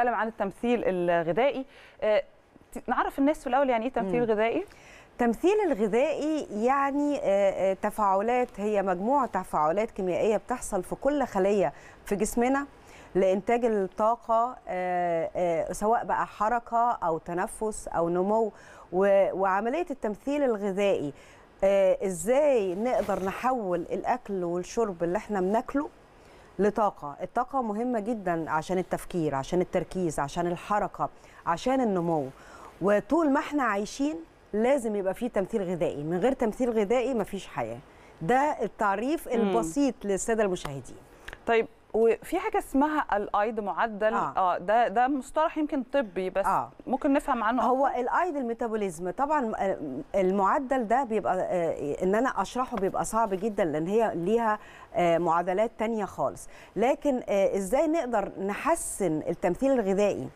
بنتكلم عن التمثيل الغذائي آه، نعرف الناس في الاول يعني ايه تمثيل غذائي التمثيل الغذائي يعني آه، آه، تفاعلات هي مجموعه تفاعلات كيميائيه بتحصل في كل خليه في جسمنا لانتاج الطاقه سواء بقى حركه او تنفس او نمو وعمليه التمثيل الغذائي ازاي نقدر نحول الاكل والشرب اللي احنا بناكله لطاقه الطاقه مهمه جدا عشان التفكير عشان التركيز عشان الحركه عشان النمو وطول ما احنا عايشين لازم يبقى فيه تمثيل غذائي من غير تمثيل غذائي مفيش حياه ده التعريف البسيط للساده المشاهدين طيب وفي حاجه اسمها الايد معدل اه, آه ده ده مصطلح يمكن طبي بس آه. ممكن نفهم عنه هو الايد الميتابوليزم طبعا آه، المعدل ده بيبقى آه ان انا اشرحه بيبقى صعب جدا لان هي ليها آه معادلات تانية خالص لكن آه ازاي نقدر نحسن التمثيل الغذائي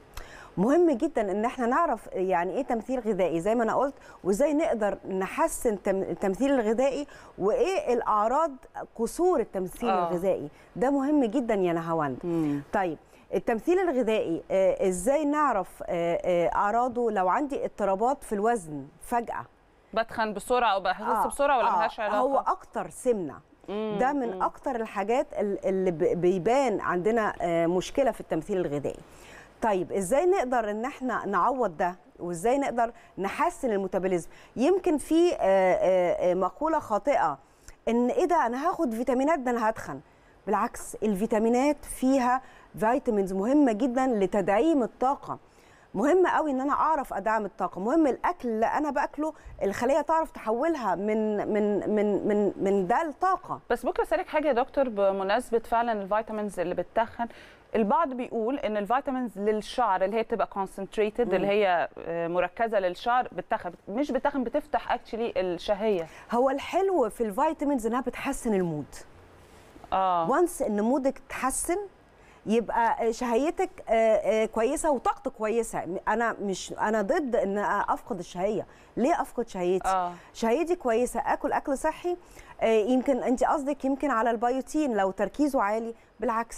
مهم جدا ان احنا نعرف يعني ايه تمثيل غذائي زي ما انا قلت وازاي نقدر نحسن التمثيل الغذائي وايه الاعراض قصور التمثيل آه. الغذائي ده مهم جدا يا نهاوند طيب التمثيل الغذائي آه، ازاي نعرف آه، آه، اعراضه لو عندي اضطرابات في الوزن فجاه بتخن بسرعه او بحس آه بسرعه ولا آه ملهاش علاقه هو اكتر سمنه ده من اكتر الحاجات اللي بيبان عندنا مشكله في التمثيل الغذائي طيب ازاي نقدر ان احنا نعوض ده وازاي نقدر نحسن الميتابوليزم يمكن في آه، آه، آه، مقوله خاطئه ان ايه ده انا هاخد فيتامينات ده انا هتخن بالعكس الفيتامينات فيها فيتامينز مهمه جدا لتدعيم الطاقه مهم قوي ان انا اعرف ادعم الطاقه مهم الاكل اللي انا باكله الخليه تعرف تحولها من من من من من ده لطاقه بس ممكن اسالك حاجه يا دكتور بمناسبه فعلا الفيتامينز اللي بتتخن البعض بيقول ان الفيتامينز للشعر اللي هي بتبقى كونسنتريتد اللي هي آه، مركزه للشعر بتخن مش بتخن بتفتح اكشلي الشهيه هو الحلو في الفيتامينز انها بتحسن المود اه وانس ان مودك تحسن يبقى آه، شهيتك آه، آه، كويسه وطاقتك كويسه انا مش انا ضد ان افقد الشهيه ليه افقد شهيتي آه. شهيتي كويسه اكل اكل صحي يمكن انت قصدك يمكن على البيوتين لو تركيزه عالي بالعكس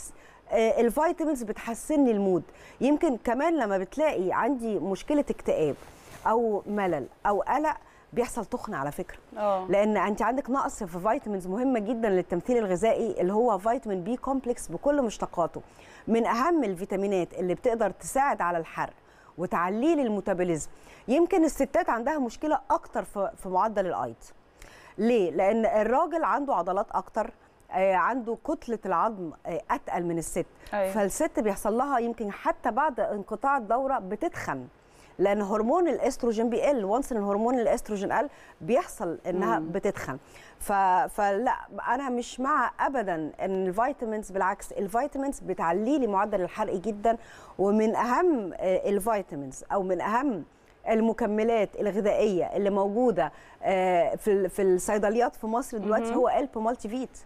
الفيتامينز بتحسن لي المود يمكن كمان لما بتلاقي عندي مشكله اكتئاب او ملل او قلق بيحصل تخن على فكره أوه. لان انت عندك نقص في فيتامينز مهمه جدا للتمثيل الغذائي اللي هو فيتامين بي كومبلكس بكل مشتقاته من اهم الفيتامينات اللي بتقدر تساعد على الحرق وتعليل الميتابوليزم يمكن الستات عندها مشكله اكتر في معدل الايض ليه لان الراجل عنده عضلات اكتر آه، عنده كتله العظم آه، اتقل من الست أيوة. فالست بيحصل لها يمكن حتى بعد انقطاع الدوره بتتخن لان هرمون الاستروجين بيقل وانس ان هرمون الاستروجين قل بيحصل انها مم. بتتخن ف... فلا انا مش مع ابدا ان الفيتامينز بالعكس الفيتامينز بتعلي لي معدل الحرق جدا ومن اهم آه، الفيتامينز او من اهم المكملات الغذائيه اللي موجوده آه، في في الصيدليات في مصر دلوقتي هو الب مالتي فيت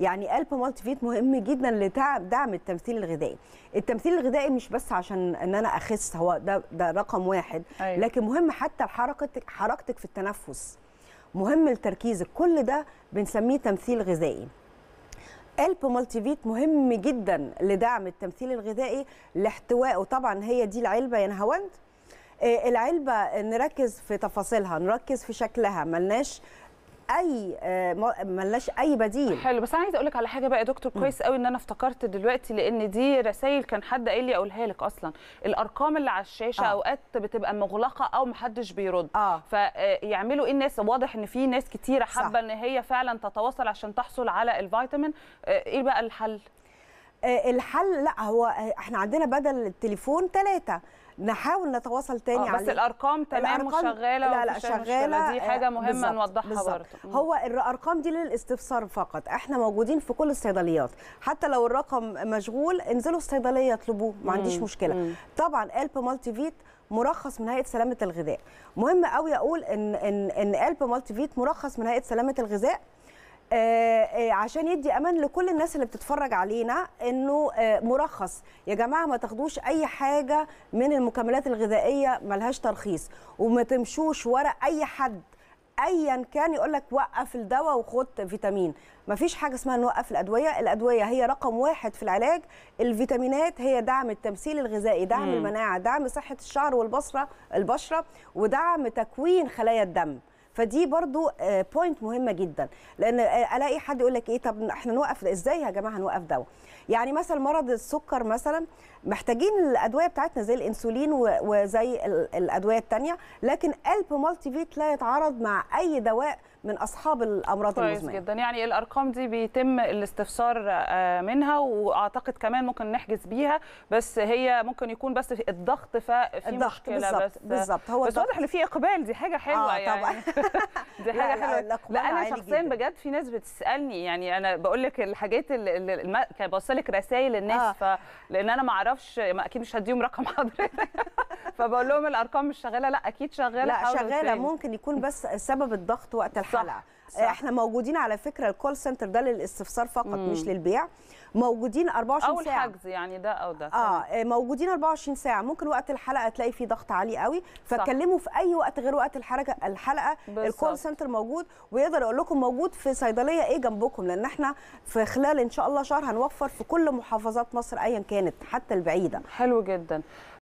يعني الب مالتي فيت مهم جدا لدعم التمثيل الغذائي التمثيل الغذائي مش بس عشان ان انا اخس هو ده ده رقم واحد أيوة. لكن مهم حتى حركتك حركتك في التنفس مهم التركيز كل ده بنسميه تمثيل غذائي الب مالتي فيت مهم جدا لدعم التمثيل الغذائي لاحتوائه طبعا هي دي العلبه يا نهاوند إيه، العلبه نركز في تفاصيلها نركز في شكلها ملناش اي إيه، ملناش اي بديل حلو بس انا عايزه اقول لك على حاجه بقى يا دكتور كويس قوي ان انا افتكرت دلوقتي لان دي رسائل كان حد قايل لي اقولها لك اصلا الارقام اللي على الشاشه آه. اوقات بتبقى مغلقه او محدش بيرد آه. فيعملوا إيه،, ايه الناس واضح ان في ناس كتيره حابه ان هي فعلا تتواصل عشان تحصل على الفيتامين ايه بقى الحل الحل لا هو احنا عندنا بدل التليفون ثلاثه نحاول نتواصل تاني آه، عليه بس الارقام تمام وشغاله لا لا شغاله دي حاجه مهمه نوضحها برضه هو الارقام دي للاستفسار فقط احنا موجودين في كل الصيدليات حتى لو الرقم مشغول انزلوا الصيدليه اطلبوه ما عنديش مشكله مم. طبعا الب مالتي فيت مرخص من هيئه سلامه الغذاء مهم قوي اقول ان ان ان الب مالتي فيت مرخص من هيئه سلامه الغذاء آه، آه، عشان يدي امان لكل الناس اللي بتتفرج علينا انه آه، مرخص يا جماعه ما تاخدوش اي حاجه من المكملات الغذائيه ملهاش ترخيص وما تمشوش ورا اي حد ايا كان يقول لك وقف الدواء وخد فيتامين ما فيش حاجه اسمها نوقف الادويه الادويه هي رقم واحد في العلاج الفيتامينات هي دعم التمثيل الغذائي دعم مم. المناعه دعم صحه الشعر والبصره البشره ودعم تكوين خلايا الدم فدي برضو بوينت آه، مهمه جدا لان آه، الاقي حد يقول لك ايه طب احنا نوقف ازاي يا جماعه نوقف دواء يعني مثلا مرض السكر مثلا محتاجين الادويه بتاعتنا زي الانسولين وزي الادويه الثانيه لكن قلب مالتي فيت لا يتعارض مع اي دواء من اصحاب الامراض المزمنه كويس جدا يعني الارقام دي بيتم الاستفسار آه، منها واعتقد كمان ممكن نحجز بيها بس هي ممكن يكون بس الضغط ففي الضغط مشكله بالزبط. بس بالظبط هو بس واضح ان في اقبال دي حاجه حلوه آه يعني طبعا. دي حاجه حلوه لا, لا انا شخصيا بجد في ناس بتسالني يعني انا بقول لك الحاجات اللي بوصلك رسائل الناس آه. لان انا ما اعرفش اكيد مش هديهم رقم حضرتك فبقول لهم الارقام مش شغاله لا اكيد شغاله لا شغاله ممكن يكون بس سبب الضغط وقت الحلقه صح. صح. احنا موجودين على فكره الكول سنتر ده للاستفسار فقط مم. مش للبيع موجودين 24 أو ساعه او الحجز يعني ده او ده اه, آه، موجودين 24 ساعه ممكن وقت الحلقه تلاقي فيه ضغط عالي قوي فكلموا في اي وقت غير وقت الحلقه الحلقه الكول سنتر موجود ويقدر اقول لكم موجود في صيدليه ايه جنبكم لان احنا في خلال ان شاء الله شهر هنوفر في كل محافظات مصر ايا كانت حتى البعيده حلو جدا